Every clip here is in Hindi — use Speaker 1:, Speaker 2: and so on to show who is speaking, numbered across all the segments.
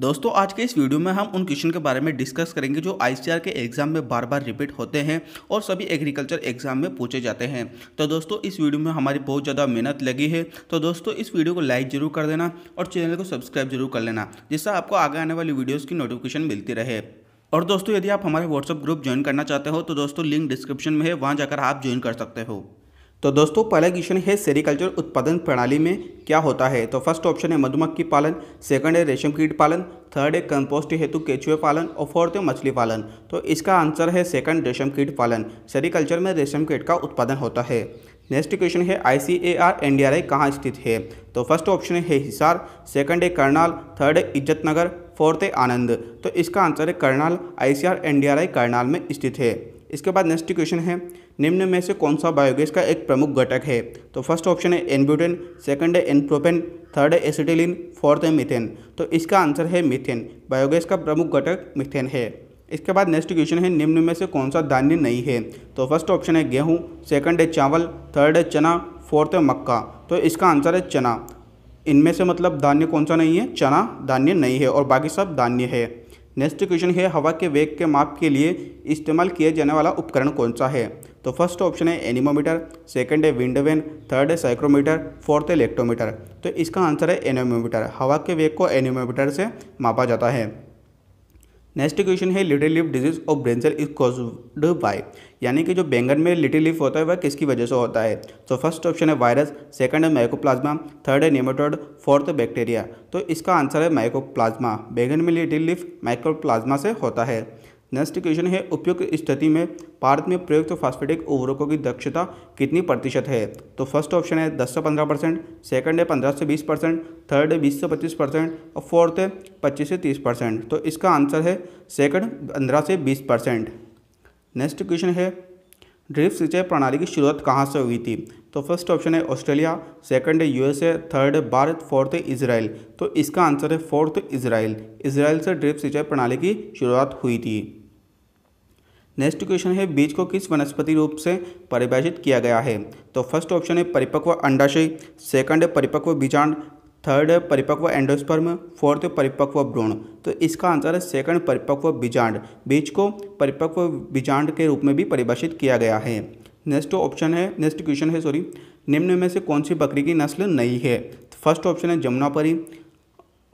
Speaker 1: दोस्तों आज के इस वीडियो में हम उन क्वेश्चन के बारे में डिस्कस करेंगे जो आईसीआर के एग्जाम में बार बार रिपीट होते हैं और सभी एग्रीकल्चर एग्जाम में पूछे जाते हैं तो दोस्तों इस वीडियो में हमारी बहुत ज़्यादा मेहनत लगी है तो दोस्तों इस वीडियो को लाइक जरूर कर देना और चैनल को सब्सक्राइब जरूर कर लेना जिससे आपको आगे आने वाली वीडियोज़ की नोटिफिकेशन मिलती रहे और दोस्तों यदि आप हमारे व्हाट्सअप ग्रुप ज्वाइन करना चाहते हो तो दोस्तों लिंक डिस्क्रिप्शन में है वहाँ जाकर आप ज्वाइन कर सकते हो तो दोस्तों पहला क्वेश्चन है सेरिकल्चर उत्पादन प्रणाली में क्या होता है तो फर्स्ट ऑप्शन है मधुमक्खी पालन सेकंड है रेशम कीट पालन थर्ड है कंपोस्ट हेतु केचुए पालन और फोर्थ है मछली पालन तो इसका आंसर है सेकंड रेशम कीट पालन सेरिकल्चर में रेशम कीट का उत्पादन होता है नेक्स्ट क्वेश्चन है I C A R N D R I कहाँ स्थित है तो फर्स्ट ऑप्शन है हिसार सेकंड है करनाल थर्ड है इज्जत नगर फोर्थ है आनंद तो इसका आंसर है करनाल आई C R N D R आई करनाल में स्थित है इसके बाद नेक्स्ट क्वेश्चन है निम्न में से कौन सा बायोगैस का एक प्रमुख घटक है तो फर्स्ट ऑप्शन है एनब्यूटेन सेकंड है एनप्रोपेन थर्ड है एसिटिलिन फोर्थ है मिथेन तो इसका आंसर है मिथेन बायोगैस का प्रमुख घटक मिथेन है इसके बाद नेक्स्ट क्वेश्चन है निम्न में से कौन सा धान्य नहीं है तो फर्स्ट ऑप्शन है गेहूँ सेकंड है चावल थर्ड है चना फोर्थ है मक्का तो इसका आंसर है चना इनमें से मतलब धान्य कौन सा नहीं है चना धान्य नहीं है और बाकी सब धान्य है नेक्स्ट क्वेश्चन है हवा के वेग के माप के लिए इस्तेमाल किया जाने वाला उपकरण कौन सा है तो फर्स्ट ऑप्शन है एनिमोमीटर सेकंड है विंडोवेन थर्ड है साइक्रोमीटर फोर्थ है इलेक्ट्रोमीटर तो इसका आंसर है एनिमोमीटर हवा के वेग को एनिमोमीटर से मापा जाता है नेक्स्ट क्वेश्चन है little leaf disease of brinjal is caused by यानी कि जो बैंगन में लिटिल लिफ होता है वह किसकी वजह से होता है तो फर्स्ट ऑप्शन है वायरस सेकंड है माइकोप्लाज्मा थर्ड है नेमेटोड फोर्थ बैक्टीरिया तो इसका आंसर है माइकोप्लाज्मा बैंगन में लिटिल लिफ माइकोप्लाज्मा से होता है नेक्स्ट क्वेश्चन है उपयुक्त स्थिति में भारत में प्रयुक्त फास्फेटिक उवरकों की दक्षता कितनी प्रतिशत है तो फर्स्ट ऑप्शन है दस से पंद्रह परसेंट सेकेंड है पंद्रह से बीस परसेंट थर्ड है बीस से पच्चीस परसेंट और फोर्थ है पच्चीस से तीस परसेंट तो इसका आंसर है सेकेंड पंद्रह से बीस परसेंट नेक्स्ट क्वेश्चन है ड्रिप सिंचाई प्रणाली की शुरुआत कहाँ से हुई थी तो फर्स्ट ऑप्शन है ऑस्ट्रेलिया सेकंड है यूएसए थर्ड है भारत फोर्थ है इसराइल तो इसका आंसर है फोर्थ इसराइल इसराइल से ड्रिप सिंचाई प्रणाली की शुरुआत हुई थी नेक्स्ट क्वेश्चन है बीज को किस वनस्पति रूप से परिभाषित किया गया है तो फर्स्ट ऑप्शन है परिपक्व अंडाशय सेकंड है परिपक्व बीजांड थर्ड है परिपक्व एंडोस्पर्म फोर्थ है परिपक्व भ्रूण तो इसका आंसर है सेकंड परिपक्व बीजांड बीज को परिपक्व बीजांड के रूप में भी परिभाषित किया गया है नेक्स्ट ऑप्शन है नेक्स्ट क्वेश्चन है सॉरी निम्न में से कौन सी बकरी की नस्ल नहीं है तो फर्स्ट ऑप्शन है जमुनापरी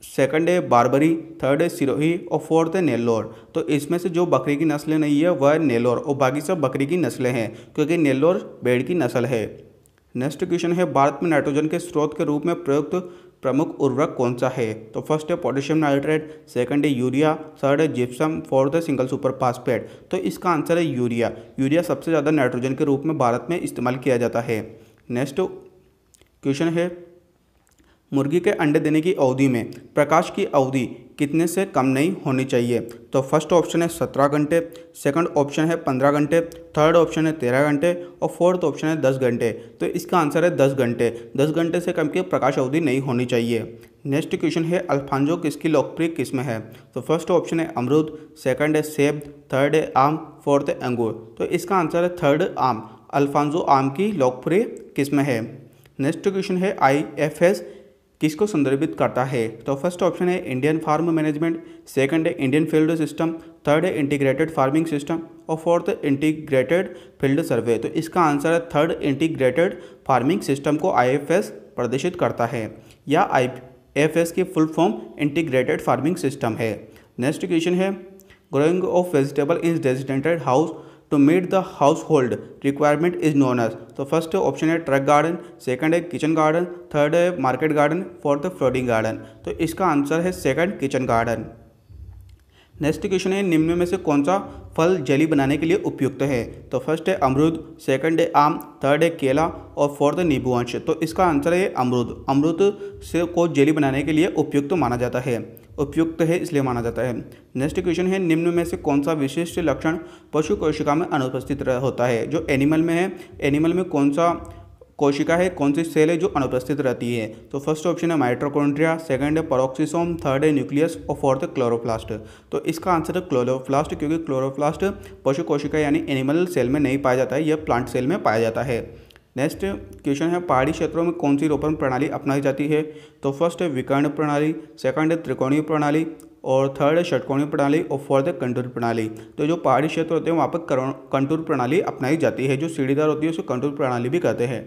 Speaker 1: सेकंड है बारबरी थर्ड है सिरोही और फोर्थ है नेल्लोर तो इसमें से जो बकरी की नस्लें नहीं है वह नेल्लोर और बाकी सब बकरी की नस्लें हैं क्योंकि नेल्लोर भेड़ की नस्ल है नेक्स्ट क्वेश्चन है भारत में नाइट्रोजन के स्रोत के रूप में प्रयुक्त प्रमुख उर्वरक कौन सा है तो फर्स्ट है पोटेशियम नाइट्रेट सेकंड है यूरिया थर्ड है जिप्सम फोर्थ है सिंगल सुपर फास्फेट तो इसका आंसर है यूरिया यूरिया सबसे ज़्यादा नाइट्रोजन के रूप में भारत में इस्तेमाल किया जाता है नेक्स्ट क्वेश्चन है मुर्गी के अंडे देने की अवधि में प्रकाश की अवधि कितने से कम नहीं होनी चाहिए तो फर्स्ट ऑप्शन है सत्रह घंटे सेकंड ऑप्शन है पंद्रह घंटे थर्ड ऑप्शन है तेरह घंटे और फोर्थ ऑप्शन है दस घंटे तो इसका आंसर है दस घंटे दस घंटे से कम की प्रकाश अवधि नहीं होनी चाहिए नेक्स्ट क्वेश्चन है अल्फांजो किसकी लोकप्रिय किस्म है तो फर्स्ट ऑप्शन है अमरूद सेकंड है सेब थर्ड है आम फोर्थ है अंगूर तो इसका आंसर है थर्ड आम अल्फांजो आम की लोकप्रिय किस्म है नेक्स्ट क्वेश्चन है आई एफ एस किसको संदर्भित करता है तो फर्स्ट ऑप्शन है इंडियन फार्म मैनेजमेंट सेकंड है इंडियन फील्ड सिस्टम थर्ड है इंटीग्रेटेड फार्मिंग सिस्टम और फोर्थ इंटीग्रेटेड फील्ड सर्वे तो इसका आंसर है थर्ड इंटीग्रेटेड फार्मिंग सिस्टम को आई प्रदर्शित करता है या आई की full form integrated farming system है नेक्स्ट क्वेश्चन है growing of vegetable in residential house to meet the household requirement is known as तो फर्स्ट ऑप्शन है ट्रक गार्डन सेकंड है किचन गार्डन थर्ड है market garden fourth floating garden तो इसका आंसर है second kitchen garden next question है निम्न में से कौन सा फल जली बनाने के लिए उपयुक्त है तो फर्स्ट है अमरूद सेकंड है आम थर्ड है केला और फोर्थ नींबू अंश तो इसका आंसर है अमरूद अमरूद से को जली बनाने के लिए उपयुक्त माना जाता है उपयुक्त है इसलिए माना जाता है नेक्स्ट क्वेश्चन है निम्न में से कौन सा विशिष्ट लक्षण पशु कोशिका में अनुपस्थित होता है जो एनिमल में है एनिमल में कौन सा कोशिका है कौन सी सेल है जो अनुपस्थित रहती है तो फर्स्ट ऑप्शन है माइट्रोकॉन्ड्रिया सेकंड है परोक्सीसोम थर्ड है न्यूक्लियस और फोर्थ है क्लोरोप्लास्ट तो इसका आंसर है क्लोरोप्लास्ट क्योंकि क्लोरोप्लास्ट पशु कोशिका यानी एनिमल सेल में नहीं पाया जाता है यह प्लांट सेल में पाया जाता है नेक्स्ट क्वेश्चन है पहाड़ी क्षेत्रों में कौन सी रोपण प्रणाली अपनाई जाती है तो फर्स्ट है विकर्ण प्रणाली सेकंड है त्रिकोणीय प्रणाली और थर्ड है षटकोणीय प्रणाली और फोर्थ है कंटूर प्रणाली तो जो पहाड़ी क्षेत्र होते हैं वहाँ पर कंटूर प्रणाली अपनाई जाती है जो सीढ़ीदार होती है उसको कंटूर प्रणाली भी कहते हैं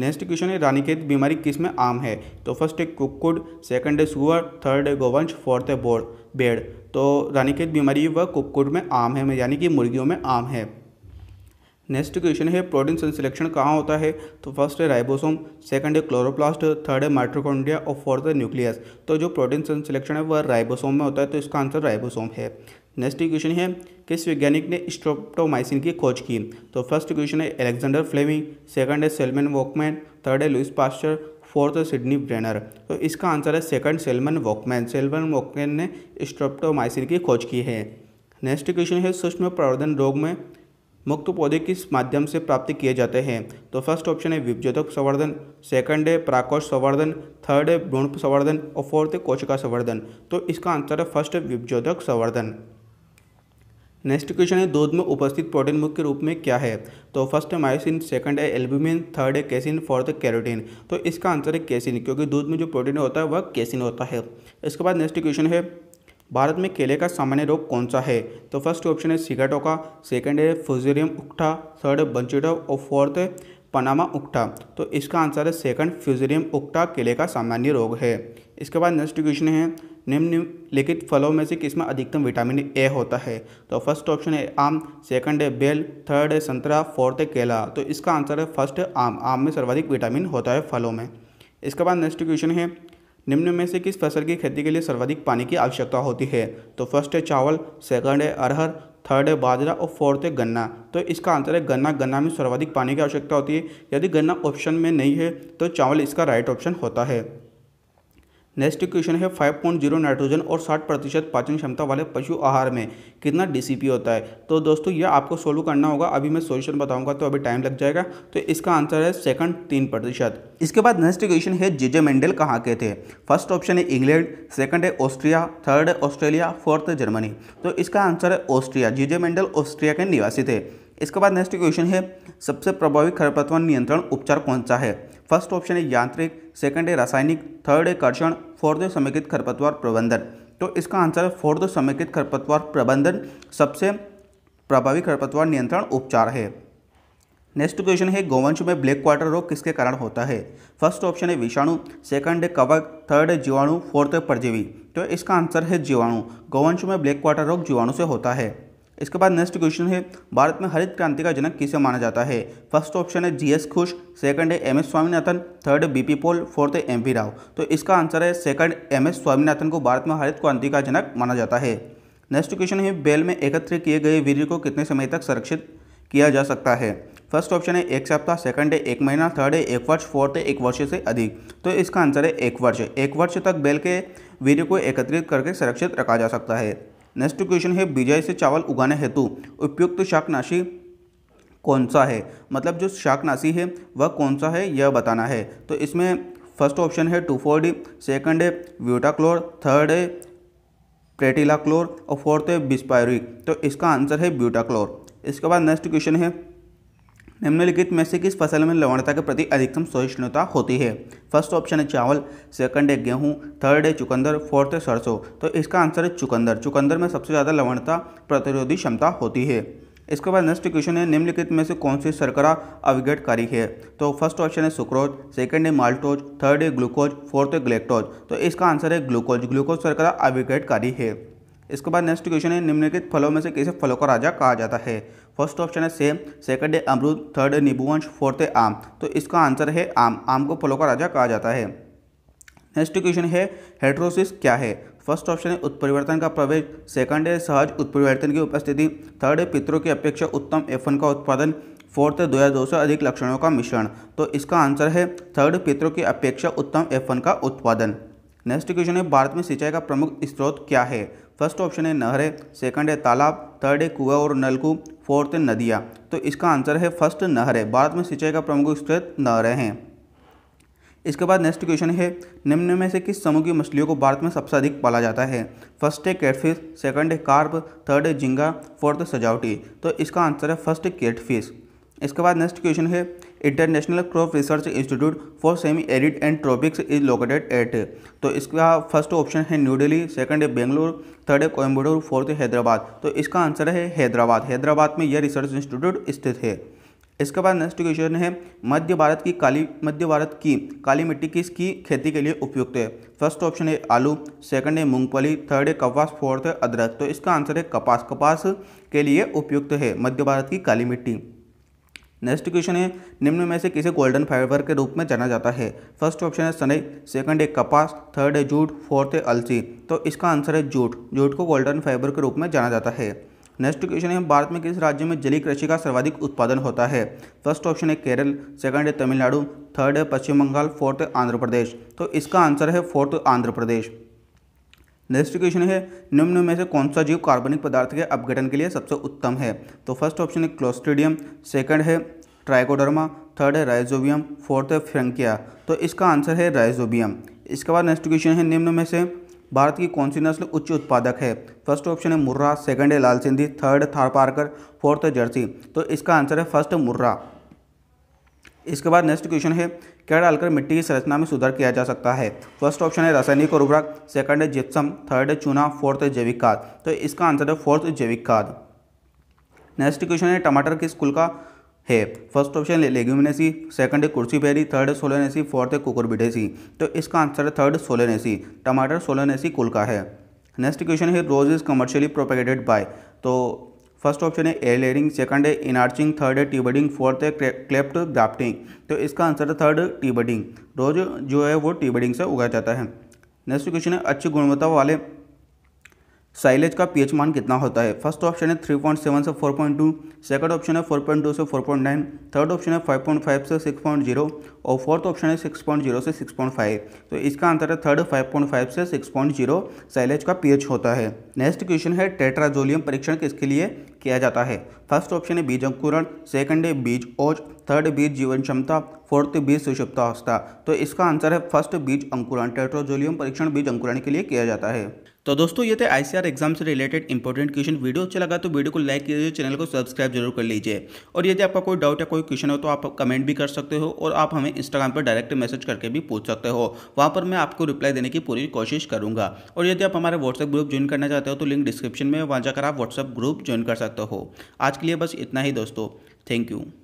Speaker 1: नेक्स्ट क्वेश्चन है रानीखेत बीमारी किस में आम है तो फर्स्ट है कुक्कुड सेकंड है सुअर थर्ड है गोवंश फोर्थ है बोर्ड बेड़ तो रानीखेत बीमारी वह कुक्कुड में आम है यानी कि मुर्गियों में आम है नेक्स्ट क्वेश्चन है प्रोटीन संश्लेषण कहाँ होता है तो फर्स्ट है राइबोसोम सेकंड है क्लोरोप्लास्ट थर्ड है माइट्रोकॉन्ड्रिया और फोर्थ है न्यूक्लियस तो जो प्रोटीन संश्लेषण है वह राइबोसोम में होता है तो इसका आंसर राइबोसोम है नेक्स्ट क्वेश्चन है किस वैज्ञानिक ने स्ट्रोप्टोमाइसिन की खोज की तो फर्स्ट क्वेश्चन है एलेक्जेंडर फ्लेमिंग सेकंड है सेलमेन वॉकमैन थर्ड है लुइस पास्टर फोर्थ है सिडनी ब्रेनर तो इसका आंसर है second Selman Waksman Selman Waksman ने स्ट्रोप्टोमाइसिन की खोज की है नेक्स्ट क्वेश्चन है सूक्ष्म प्रवर्धन रोग में मुक्त पौधे किस माध्यम से प्राप्त किए जाते हैं तो फर्स्ट ऑप्शन है विभजतक संवर्धन सेकंड है प्राकोष संवर्धन थर्ड है भ्रूण संवर्धन और फोर्थ है कोशिका संवर्धन तो इसका आंसर है फर्स्ट विभजोधक संवर्धन नेक्स्ट क्वेश्चन है दूध में उपस्थित प्रोटीन मुख्य रूप में क्या है तो फर्स्ट है मायोसिन सेकंड है एल्ब्यूमिन थर्ड है कैसिन फोर्थ है कैरोटीन तो इसका आंसर है कैसिन क्योंकि दूध में जो प्रोटीन होता है वह कैसिन होता है इसके बाद नेक्स्ट क्वेश्चन है भारत में केले का सामान्य रोग कौन सा है तो फर्स्ट ऑप्शन है सिगाटोका सेकंड है फ्यूजेरियम उक्टा थर्ड बंचिटो और फोर्थ पनामा उक्टा तो इसका आंसर है सेकंड फ्यूजेरियम उक्टा केले का सामान्य रोग है इसके बाद नेक्स्ट क्वेश्चन है निम्नलिखित फलों में से किसमें अधिकतम विटामिन ए होता है तो फर्स्ट ऑप्शन है आम सेकंड है बेल थर्ड है संतरा फोर्थ है केला तो इसका आंसर है फर्स्ट आम आम में सर्वाधिक विटामिन होता है फलों में इसके बाद नेक्स्ट क्वेश्चन है निम्न में से किस फसल की खेती के लिए सर्वाधिक पानी की आवश्यकता होती है तो फर्स्ट है चावल सेकंड है अरहर थर्ड है बाजरा और फोर्थ है गन्ना तो इसका आंसर है गन्ना गन्ना में सर्वाधिक पानी की आवश्यकता होती है यदि गन्ना ऑप्शन में नहीं है तो चावल इसका राइट ऑप्शन होता है नेक्स्ट क्वेश्चन है 5.0 नाइट्रोजन और 60 प्रतिशत पाचन क्षमता वाले पशु आहार में कितना डीसीपी होता है तो दोस्तों यह आपको सोल्व करना होगा अभी मैं सॉल्यूशन बताऊंगा तो अभी टाइम लग जाएगा तो इसका आंसर है सेकंड तीन प्रतिशत इसके बाद नेक्स्ट क्वेश्चन है जेजे मेंडल कहाँ के थे फर्स्ट ऑप्शन है इंग्लैंड सेकंड है ऑस्ट्रिया थर्ड है ऑस्ट्रेलिया फोर्थ है जर्मनी तो इसका आंसर है ऑस्ट्रिया जेजे मेंडल ऑस्ट्रिया के निवासी थे इसके बाद नेक्स्ट क्वेश्चन है सबसे प्रभावी खरपतवार नियंत्रण उपचार कौन सा है फर्स्ट ऑप्शन है यांत्रिक सेकंड है रासायनिक थर्ड है कर्षण फॉर द समेकित खरपतवार प्रबंधन तो इसका आंसर है फॉर द समेकित खरपतवार प्रबंधन सबसे प्रभावी खरपतवार नियंत्रण उपचार है नेक्स्ट क्वेश्चन है गोवंश में ब्लैक क्वार्टर रोग किसके कारण होता है फर्स्ट ऑप्शन है विषाणु सेकंड है कवक थर्ड है जीवाणु फोर्थ है परजीवी तो इसका आंसर है जीवाणु गोवंश में ब्लैक क्वार्टर रोग जीवाणु से होता है इसके बाद नेक्स्ट क्वेश्चन है भारत में हरित क्रांति का जनक किसे माना जाता है फर्स्ट ऑप्शन है जीएस खुश सेकंड है M S Swaminathan third B P Pal fourth है एम राव तो इसका आंसर है सेकंड एम एस स्वामीनाथन को भारत में हरित क्रांति का जनक माना जाता है नेक्स्ट क्वेश्चन है बेल में एकत्र किए गए वीर को कितने समय तक संरक्षित किया जा सकता है फर्स्ट ऑप्शन है एक सप्ताह सेकंड है एक महीना थर्ड है एक वर्ष फोर्थ है एक वर्ष से अधिक तो इसका आंसर है एक वर्ष एक वर्ष तक बेल के वीर को एकत्रित करके संरक्षित रखा जा सकता है नेक्स्ट क्वेश्चन है बिजाई से चावल उगाने हेतु उपयुक्त तो शाकनाशी कौन सा है मतलब जो शाकनाशी है वह कौन सा है यह बताना है तो इसमें फर्स्ट ऑप्शन है टू फोर डी सेकेंड है ब्यूटाक्लोर थर्ड है प्रेटिलाक्लोर और फोर्थ है बिस्पायरिक तो इसका आंसर है ब्यूटाक्लोर इसके बाद नेक्स्ट क्वेश्चन है निम्नलिखित में से किस फसल में लवणता के प्रति अधिकतम सहिष्णुता होती है फर्स्ट ऑप्शन है चावल सेकंड है गेहूँ थर्ड है चुकंदर फोर्थ है सरसों तो इसका आंसर है चुकंदर चुकंदर में सबसे ज़्यादा लवणता प्रतिरोधी क्षमता होती है इसके बाद नेक्स्ट क्वेश्चन है निम्नलिखित में से कौन सी सरकरा अविघटकारी है तो फर्स्ट ऑप्शन है सुक्रोज सेकंड है माल्टोज थर्ड है ग्लूकोज फोर्थ है ग्लेक्टोज तो इसका आंसर है ग्लूकोज ग्लूकोज सरकरा अविघटकारी है इसके बाद नेक्स्ट क्वेश्चन है निम्नलिखित फलों में से किसे फलों का राजा कहा जाता है फर्स्ट ऑप्शन है सेम सेकंड है अमरूद थर्ड है नींबूवंश फोर्थ है आम तो इसका आंसर है आम आम को फलों का राजा कहा जाता है नेक्स्ट क्वेश्चन है हेट्रोसिस क्या है फर्स्ट ऑप्शन है उत्परिवर्तन का प्रवेश सेकंड है सहज उत्परिवर्तन की उपस्थिति थर्ड है पितरों की अपेक्षा उत्तम एफन का उत्पादन फोर्थ दो या दो से अधिक लक्षणों का मिश्रण तो इसका आंसर है थर्ड पितरों की अपेक्षा उत्तम एफन का उत्पादन नेक्स्ट क्वेश्चन है भारत में सिंचाई का प्रमुख स्रोत क्या है फर्स्ट ऑप्शन है नहरें सेकंड है तालाब थर्ड है कुआ और नलकू फोर्थ है नदियाँ तो इसका आंसर है फर्स्ट नहरें भारत में सिंचाई का प्रमुख स्रोत नहरें हैं इसके बाद नेक्स्ट क्वेश्चन है निम्न में से किस समूह की मछलियों को भारत में सबसे अधिक पाला जाता है फर्स्ट है कैटफिश सेकंड है कार्ब थर्ड है झिंगा फोर्थ सजावटी तो इसका आंसर है फर्स्ट कैटफिश इसके बाद नेक्स्ट क्वेश्चन है international crop research institute for semi arid and tropics is located at तो इसका फर्स्ट ऑप्शन है न्यू दिल्ली सेकंड है बेंगलुरु थर्ड है कोयम्बटूर फोर्थ हैदराबाद तो इसका आंसर है हैदराबाद हैदराबाद में यह रिसर्च इंस्टीट्यूट स्थित है इसके बाद नेक्स्ट क्वेश्चन है मध्य भारत की काली मध्य भारत की काली मिट्टी किसकी खेती के लिए उपयुक्त है फर्स्ट ऑप्शन है आलू सेकंड है मूंगफली थर्ड है कपास फोर्थ है अदरक तो इसका आंसर है कपास कपास के लिए उपयुक्त है मध्य भारत की काली मिट्टी नेक्स्ट क्वेश्चन है निम्न में से किसे गोल्डन फाइबर के रूप में जाना जाता है फर्स्ट ऑप्शन है सनई सेकंड है कपास थर्ड है जूट फोर्थ है अलसी तो इसका आंसर है जूट जूट को गोल्डन फाइबर के रूप में जाना जाता है नेक्स्ट क्वेश्चन है भारत में किस राज्य में जलीय कृषि का सर्वाधिक उत्पादन होता है फर्स्ट ऑप्शन है केरल सेकंड है तमिलनाडु थर्ड है पश्चिम बंगाल फोर्थ है आंध्र प्रदेश तो इसका आंसर है fourth Andhra Pradesh next question है निम्न में से कौन सा जीव कार्बनिक पदार्थ के अपघटन के लिए सबसे उत्तम है तो फर्स्ट ऑप्शन है क्लोस्ट्रीडियम सेकंड है ट्राइकोडर्मा थर्ड है राइजोबियम फोर्थ है फ्रेंकिया तो इसका आंसर है राइजोबियम इसके बाद नेक्स्ट क्वेश्चन है निम्न में से भारत की कौन सी नस्ल उच्च उत्पादक है फर्स्ट ऑप्शन है मुर्रा सेकंड है Lal Sindhi third Tharparkar fourth है जर्सी तो इसका आंसर है फर्स्ट मुर्रा इसके बाद नेक्स्ट क्वेश्चन है क्या डालकर मिट्टी की संरचना में सुधार किया जा सकता है फर्स्ट ऑप्शन है रासायनिक उर्वरक सेकंड है जिप्सम थर्ड है चूना फोर्थ है जैविक खाद तो इसका आंसर है फोर्थ जैविक खाद नेक्स्ट क्वेश्चन है टमाटर किस कुल का है फर्स्ट ऑप्शन लेग्यूमिनेसी सेकंड है कुर्सीपेरी थर्ड है सोलोनेसी फोर्थ है कुकुरबिडेसी तो इसका आंसर है थर्ड सोलोनेसी टमाटर सोलोनेसी कुल का है नेक्स्ट क्वेश्चन है rose is commercially propagated by तो फर्स्ट ऑप्शन है एलेरिंग सेकंड है इनार्चिंग थर्ड है टीबडिंग फोर्थ है क्लेप्ट ग्राफ्टिंग तो इसका आंसर है थर्ड टीबडिंग रोज जो है वो टीबडिंग से उगाया जाता है नेक्स्ट क्वेश्चन है अच्छी गुणवत्ता वाले साइलेज का पीएच मान कितना होता है फर्स्ट ऑप्शन है थ्री पॉइंट सेवन से four point two second option है फोर पॉइंट टू से four point nine third option है फाइव पॉइंट फाइव से सिक्स पॉइंट जीरो और फोर्थ ऑप्शन है सिक्स पॉइंट जीरो से सिक्स पॉइंट फाइव तो इसका आंसर है थर्ड फाइव पॉइंट फाइव से सिक्स पॉइंट जीरो साइलेज का पीएच होता है नेक्स्ट क्वेश्चन है टेट्राजोलियम परीक्षण किसके लिए किया जाता है फर्स्ट ऑप्शन है बीज अंकुरण सेकंड है बीज ओज थर्ड बीज जीवन क्षमता फोर्थ बीज सुषुप्ता अवस्था तो इसका आंसर है फर्स्ट बीज अंकुरण टेट्रोजोलियम परीक्षण बीज अंकुरण के लिए किया जाता है तो दोस्तों ये थे आईसीआर एग्जाम से रिलेटेड इंपॉर्टेंट क्वेश्चन वीडियो अच्छा लगा तो वीडियो को लाइक कीजिए चैनल को सब्सक्राइब जरूर कर लीजिए और यदि आपका कोई डाउट या कोई क्वेश्चन हो तो आप कमेंट भी कर सकते हो और आप हमें इंस्टाग्राम पर डायरेक्ट मैसेज करके भी पूछ सकते हो वहाँ पर मैं आपको रिप्लाई देने की पूरी कोशिश करूँगा और यदि आप हमारे व्हाट्सएप ग्रुप ज्वाइन करना चाहते हो तो लिंक डिस्क्रिप्शन में वहाँ जाकर आप व्हाट्सएप ग्रुप ज्वाइन कर सकते हो आज के लिए बस इतना ही दोस्तों थैंक यू